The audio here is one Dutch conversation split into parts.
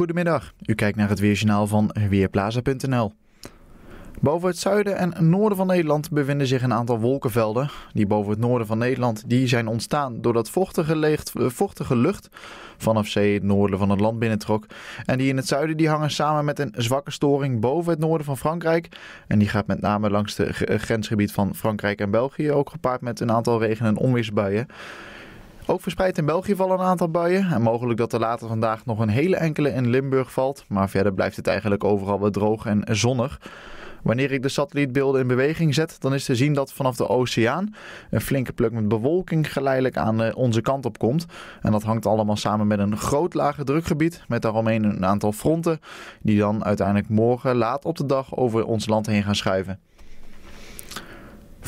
Goedemiddag, u kijkt naar het Weerjournaal van Weerplaza.nl. Boven het zuiden en noorden van Nederland bevinden zich een aantal wolkenvelden. Die boven het noorden van Nederland die zijn ontstaan doordat vochtige, eh, vochtige lucht vanaf zee het noorden van het land binnentrok. En die in het zuiden die hangen samen met een zwakke storing boven het noorden van Frankrijk. En die gaat met name langs het grensgebied van Frankrijk en België ook gepaard met een aantal regen- en onweersbuien. Ook verspreid in België vallen een aantal buien. En mogelijk dat er later vandaag nog een hele enkele in Limburg valt. Maar verder blijft het eigenlijk overal weer droog en zonnig. Wanneer ik de satellietbeelden in beweging zet, dan is te zien dat vanaf de oceaan een flinke pluk met bewolking geleidelijk aan eh, onze kant op komt. En dat hangt allemaal samen met een groot lage drukgebied, met daaromheen een aantal fronten, die dan uiteindelijk morgen laat op de dag over ons land heen gaan schuiven.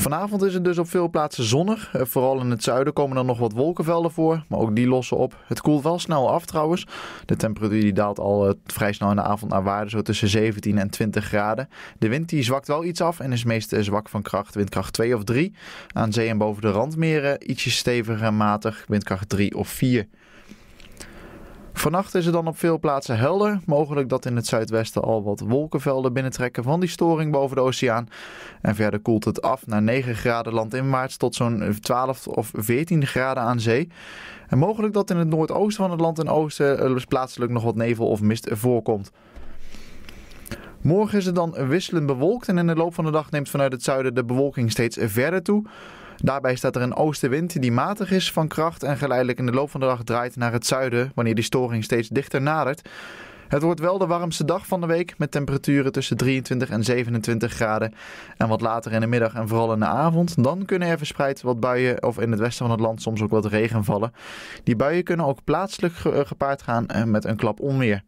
Vanavond is het dus op veel plaatsen zonnig. Eh, vooral in het zuiden komen er nog wat wolkenvelden voor, maar ook die lossen op. Het koelt wel snel af trouwens. De temperatuur die daalt al eh, vrij snel in de avond naar waarde, zo tussen 17 en 20 graden. De wind die zwakt wel iets af en is meest eh, zwak van kracht, windkracht 2 of 3. Aan zee en boven de randmeren ietsje steviger en matig, windkracht 3 of 4. Vannacht is het dan op veel plaatsen helder. Mogelijk dat in het zuidwesten al wat wolkenvelden binnentrekken van die storing boven de oceaan. En verder koelt het af naar 9 graden landinwaarts tot zo'n 12 of 14 graden aan zee. En mogelijk dat in het noordoosten van het land en oosten dus plaatselijk nog wat nevel of mist voorkomt. Morgen is het dan wisselend bewolkt en in de loop van de dag neemt vanuit het zuiden de bewolking steeds verder toe. Daarbij staat er een oostenwind die matig is van kracht en geleidelijk in de loop van de dag draait naar het zuiden wanneer die storing steeds dichter nadert. Het wordt wel de warmste dag van de week met temperaturen tussen 23 en 27 graden. En wat later in de middag en vooral in de avond, dan kunnen er verspreid wat buien of in het westen van het land soms ook wat regen vallen. Die buien kunnen ook plaatselijk eh, gepaard gaan eh, met een klap onweer.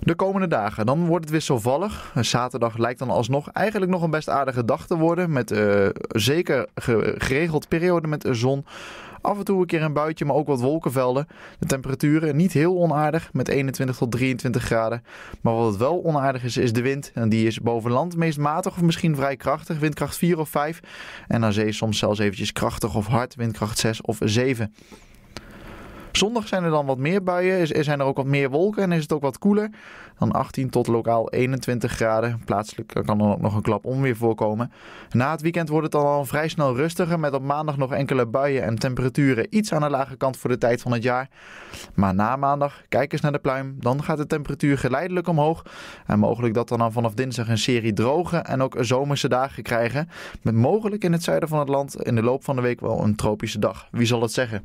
De komende dagen, dan wordt het wisselvallig. Zaterdag lijkt dan alsnog eigenlijk nog een best aardige dag te worden. Met uh, zeker geregeld periode met zon. Af en toe een keer een buitje, maar ook wat wolkenvelden. De temperaturen niet heel onaardig met 21 tot 23 graden. Maar wat wel onaardig is, is de wind. En die is boven land meest matig of misschien vrij krachtig. Windkracht 4 of 5. En aan zee soms zelfs eventjes krachtig of hard. Windkracht 6 of 7. Zondag zijn er dan wat meer buien, is, zijn er ook wat meer wolken en is het ook wat koeler. Dan 18 tot lokaal 21 graden. Plaatselijk kan dan ook nog een klap onweer voorkomen. Na het weekend wordt het dan al vrij snel rustiger met op maandag nog enkele buien en temperaturen iets aan de lage kant voor de tijd van het jaar. Maar na maandag, kijk eens naar de pluim, dan gaat de temperatuur geleidelijk omhoog. En mogelijk dat dan, dan vanaf dinsdag een serie droge en ook zomerse dagen krijgen. Met mogelijk in het zuiden van het land in de loop van de week wel een tropische dag. Wie zal het zeggen?